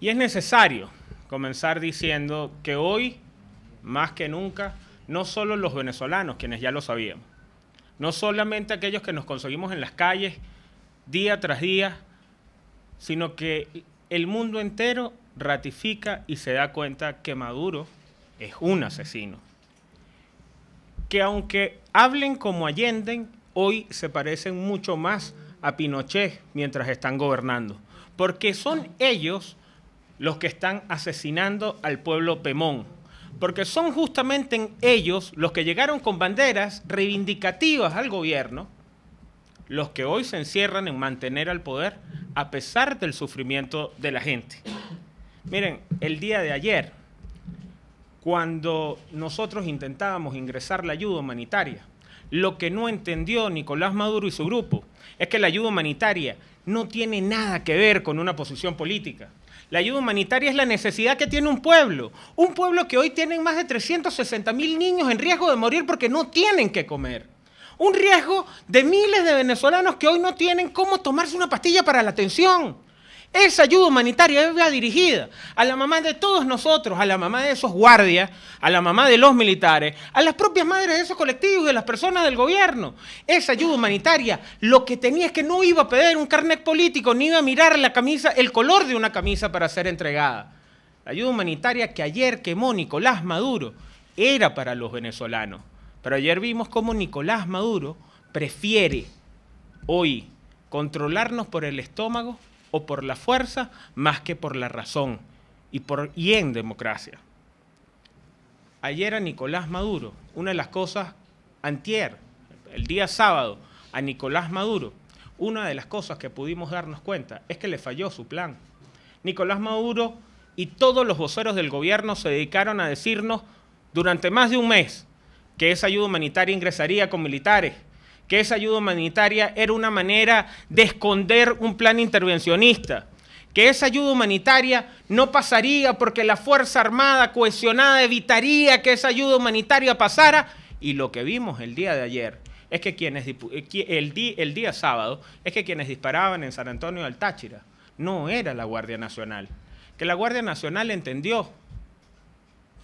Y es necesario comenzar diciendo que hoy, más que nunca, no solo los venezolanos, quienes ya lo sabíamos, no solamente aquellos que nos conseguimos en las calles día tras día, sino que el mundo entero ratifica y se da cuenta que Maduro es un asesino. Que aunque hablen como allenden, hoy se parecen mucho más a Pinochet mientras están gobernando, porque son ellos los que están asesinando al pueblo Pemón, porque son justamente ellos los que llegaron con banderas reivindicativas al gobierno, los que hoy se encierran en mantener al poder a pesar del sufrimiento de la gente. Miren, el día de ayer, cuando nosotros intentábamos ingresar la ayuda humanitaria, lo que no entendió Nicolás Maduro y su grupo es que la ayuda humanitaria no tiene nada que ver con una posición política. La ayuda humanitaria es la necesidad que tiene un pueblo. Un pueblo que hoy tiene más de 360 mil niños en riesgo de morir porque no tienen que comer. Un riesgo de miles de venezolanos que hoy no tienen cómo tomarse una pastilla para la atención. Esa ayuda humanitaria iba dirigida a la mamá de todos nosotros, a la mamá de esos guardias, a la mamá de los militares, a las propias madres de esos colectivos y de las personas del gobierno. Esa ayuda humanitaria lo que tenía es que no iba a pedir un carnet político, ni iba a mirar la camisa, el color de una camisa para ser entregada. La ayuda humanitaria que ayer quemó Nicolás Maduro era para los venezolanos. Pero ayer vimos cómo Nicolás Maduro prefiere hoy controlarnos por el estómago o por la fuerza más que por la razón y, por, y en democracia. Ayer a Nicolás Maduro, una de las cosas, antier, el día sábado, a Nicolás Maduro, una de las cosas que pudimos darnos cuenta es que le falló su plan. Nicolás Maduro y todos los voceros del gobierno se dedicaron a decirnos durante más de un mes que esa ayuda humanitaria ingresaría con militares, que esa ayuda humanitaria era una manera de esconder un plan intervencionista, que esa ayuda humanitaria no pasaría porque la Fuerza Armada cohesionada evitaría que esa ayuda humanitaria pasara. Y lo que vimos el día de ayer es que quienes, eh, el, el día sábado, es que quienes disparaban en San Antonio del Táchira no era la Guardia Nacional. Que la Guardia Nacional entendió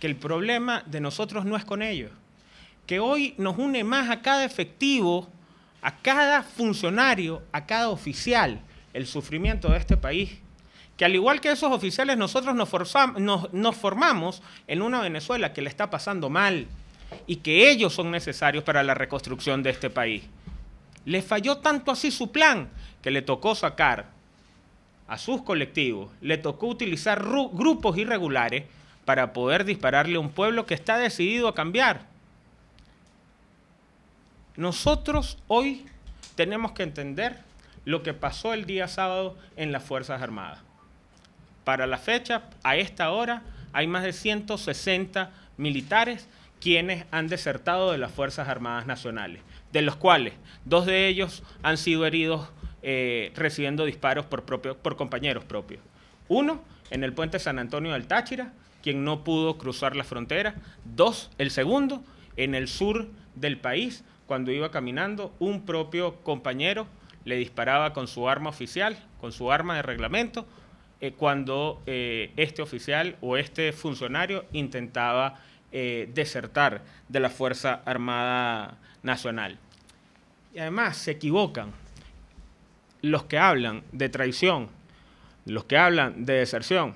que el problema de nosotros no es con ellos, que hoy nos une más a cada efectivo, a cada funcionario, a cada oficial, el sufrimiento de este país. Que al igual que esos oficiales, nosotros nos, formamos en una Venezuela que le está pasando mal y que ellos son necesarios para la reconstrucción de este país. Le falló tanto así su plan que le tocó sacar a sus colectivos, le tocó utilizar grupos irregulares para poder dispararle a un pueblo que está decidido a cambiar nosotros hoy tenemos que entender lo que pasó el día sábado en las Fuerzas Armadas. Para la fecha, a esta hora, hay más de 160 militares quienes han desertado de las Fuerzas Armadas Nacionales, de los cuales dos de ellos han sido heridos eh, recibiendo disparos por compañeros propios. Uno, en el puente San Antonio del Táchira, quien no pudo cruzar la frontera. Dos, el segundo, en el sur del país, cuando iba caminando, un propio compañero le disparaba con su arma oficial, con su arma de reglamento, eh, cuando eh, este oficial o este funcionario intentaba eh, desertar de la Fuerza Armada Nacional. Y además se equivocan los que hablan de traición, los que hablan de deserción.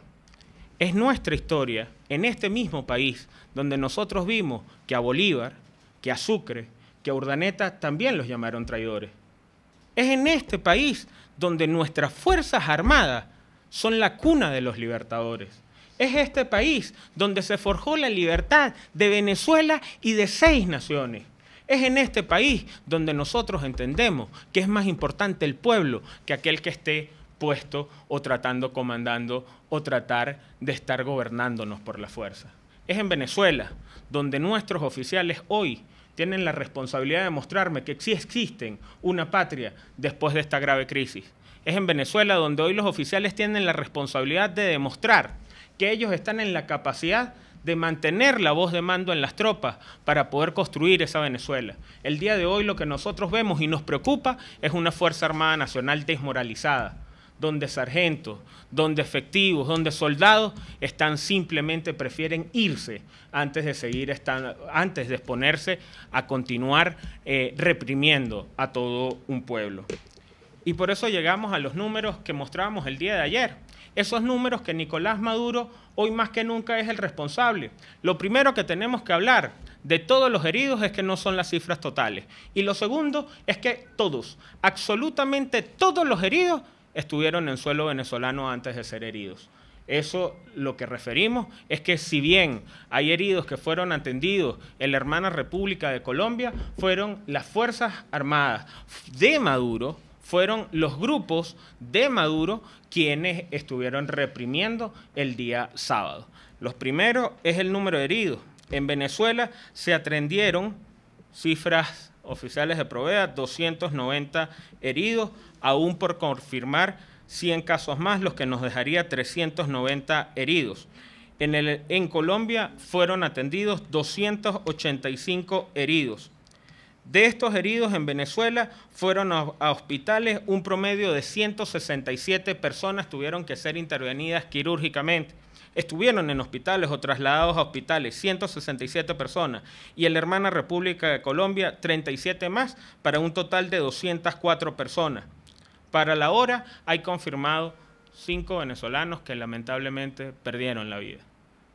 Es nuestra historia en este mismo país donde nosotros vimos que a Bolívar, que a Sucre, que a Urdaneta también los llamaron traidores. Es en este país donde nuestras Fuerzas Armadas son la cuna de los libertadores. Es este país donde se forjó la libertad de Venezuela y de seis naciones. Es en este país donde nosotros entendemos que es más importante el pueblo que aquel que esté puesto o tratando, comandando o tratar de estar gobernándonos por la fuerza. Es en Venezuela donde nuestros oficiales hoy tienen la responsabilidad de mostrarme que sí existen una patria después de esta grave crisis. Es en Venezuela donde hoy los oficiales tienen la responsabilidad de demostrar que ellos están en la capacidad de mantener la voz de mando en las tropas para poder construir esa Venezuela. El día de hoy lo que nosotros vemos y nos preocupa es una Fuerza Armada Nacional desmoralizada, donde sargentos, donde efectivos, donde soldados están simplemente prefieren irse antes de seguir antes de exponerse a continuar eh, reprimiendo a todo un pueblo. Y por eso llegamos a los números que mostrábamos el día de ayer. Esos números que Nicolás Maduro hoy más que nunca es el responsable. Lo primero que tenemos que hablar de todos los heridos es que no son las cifras totales. Y lo segundo es que todos, absolutamente todos los heridos estuvieron en suelo venezolano antes de ser heridos. Eso lo que referimos es que si bien hay heridos que fueron atendidos en la hermana República de Colombia, fueron las Fuerzas Armadas de Maduro, fueron los grupos de Maduro quienes estuvieron reprimiendo el día sábado. Los primeros es el número de heridos. En Venezuela se atendieron cifras oficiales de Provea, 290 heridos, aún por confirmar 100 casos más, los que nos dejaría 390 heridos. En, el, en Colombia fueron atendidos 285 heridos. De estos heridos en Venezuela fueron a, a, hospitales, un promedio de 167 personas tuvieron que ser intervenidas quirúrgicamente estuvieron en hospitales o trasladados a hospitales, 167 personas, y en la hermana República de Colombia, 37 más, para un total de 204 personas. Para la hora hay confirmado cinco venezolanos que lamentablemente perdieron la vida.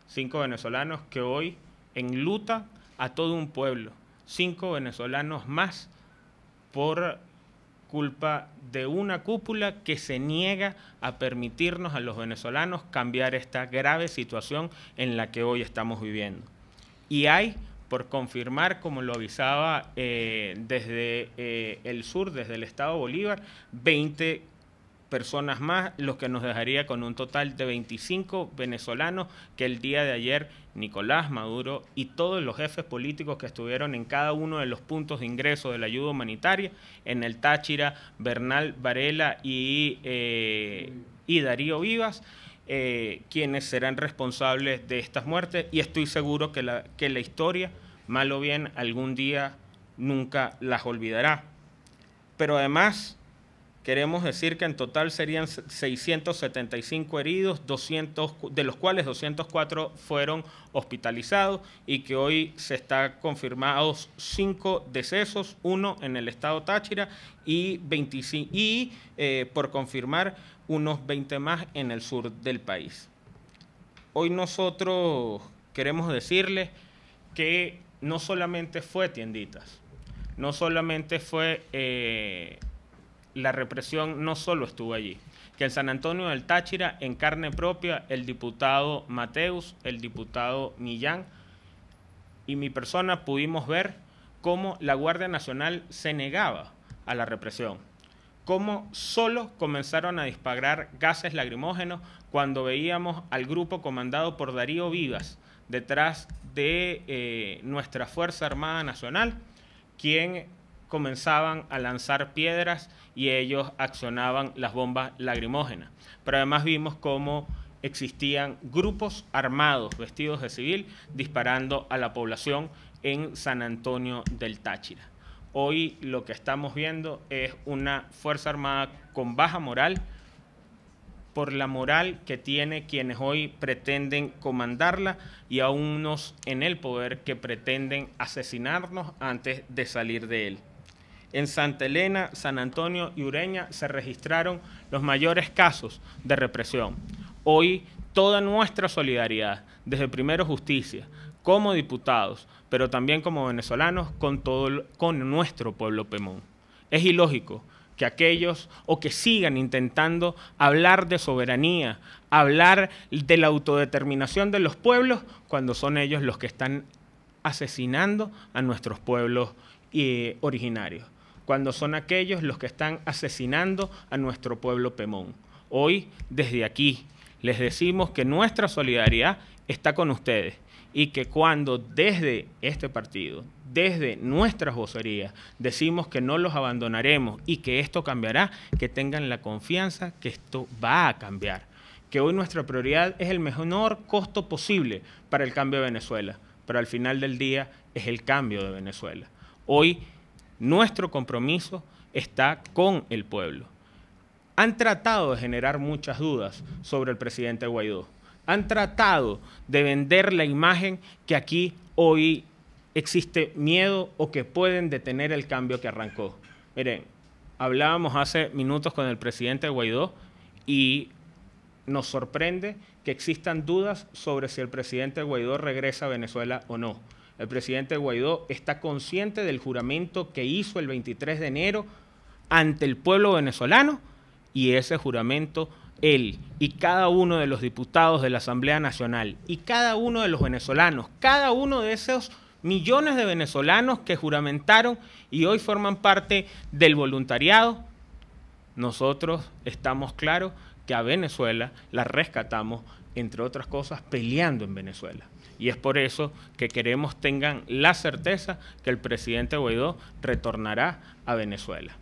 Cinco venezolanos que hoy en luta a todo un pueblo. Cinco venezolanos más por culpa de una cúpula que se niega a permitirnos a los venezolanos cambiar esta grave situación en la que hoy estamos viviendo. Y hay por confirmar, como lo avisaba eh, desde eh, el sur, desde el estado Bolívar, 20 personas más, los que nos dejaría con un total de 25 venezolanos que el día de ayer Nicolás Maduro y todos los jefes políticos que estuvieron en cada uno de los puntos de ingreso de la ayuda humanitaria, en el Táchira, Bernal Varela y, eh, y Darío Vivas, eh, quienes serán responsables de estas muertes y estoy seguro que la, que la historia, mal o bien, algún día nunca las olvidará. Pero además Queremos decir que en total serían 675 heridos, 200, de los cuales 204 fueron hospitalizados y que hoy se están confirmados 5 decesos, uno en el estado Táchira y, 25, y eh, por confirmar unos 20 más en el sur del país. Hoy nosotros queremos decirles que no solamente fue tienditas, no solamente fue... Eh, la represión no solo estuvo allí, que en San Antonio del Táchira, en carne propia, el diputado Mateus, el diputado Millán y mi persona pudimos ver cómo la Guardia Nacional se negaba a la represión, cómo solo comenzaron a disparar gases lacrimógenos cuando veíamos al grupo comandado por Darío Vivas detrás de eh, nuestra Fuerza Armada Nacional, quien comenzaban a lanzar piedras y ellos accionaban las bombas lagrimógenas. Pero además vimos cómo existían grupos armados vestidos de civil disparando a la población en San Antonio del Táchira. Hoy lo que estamos viendo es una Fuerza Armada con baja moral por la moral que tiene quienes hoy pretenden comandarla y a unos en el poder que pretenden asesinarnos antes de salir de él en Santa Elena, San Antonio y Ureña se registraron los mayores casos de represión. Hoy toda nuestra solidaridad, desde primero justicia, como diputados, pero también como venezolanos, con, todo, con nuestro pueblo Pemón. Es ilógico que aquellos o que sigan intentando hablar de soberanía, hablar de la autodeterminación de los pueblos, cuando son ellos los que están asesinando a nuestros pueblos eh, originarios cuando son aquellos los que están asesinando a nuestro pueblo Pemón. Hoy, desde aquí, les decimos que nuestra solidaridad está con ustedes y que cuando desde este partido, desde nuestras vocerías, decimos que no los abandonaremos y que esto cambiará, que tengan la confianza que esto va a cambiar, que hoy nuestra prioridad es el menor costo posible para el cambio de Venezuela, pero al final del día es el cambio de Venezuela. Hoy nuestro compromiso está con el pueblo. Han tratado de generar muchas dudas sobre el presidente Guaidó. Han tratado de vender la imagen que aquí hoy existe miedo o que pueden detener el cambio que arrancó. Miren, hablábamos hace minutos con el presidente Guaidó y nos sorprende que existan dudas sobre si el presidente Guaidó regresa a Venezuela o no el presidente Guaidó está consciente del juramento que hizo el 23 de enero ante el pueblo venezolano y ese juramento él y cada uno de los diputados de la Asamblea Nacional y cada uno de los venezolanos, cada uno de esos millones de venezolanos que juramentaron y hoy forman parte del voluntariado, nosotros estamos claros que a Venezuela la rescatamos, entre otras cosas, peleando en Venezuela y es por eso que queremos tengan la certeza que el presidente Guaidó retornará a Venezuela.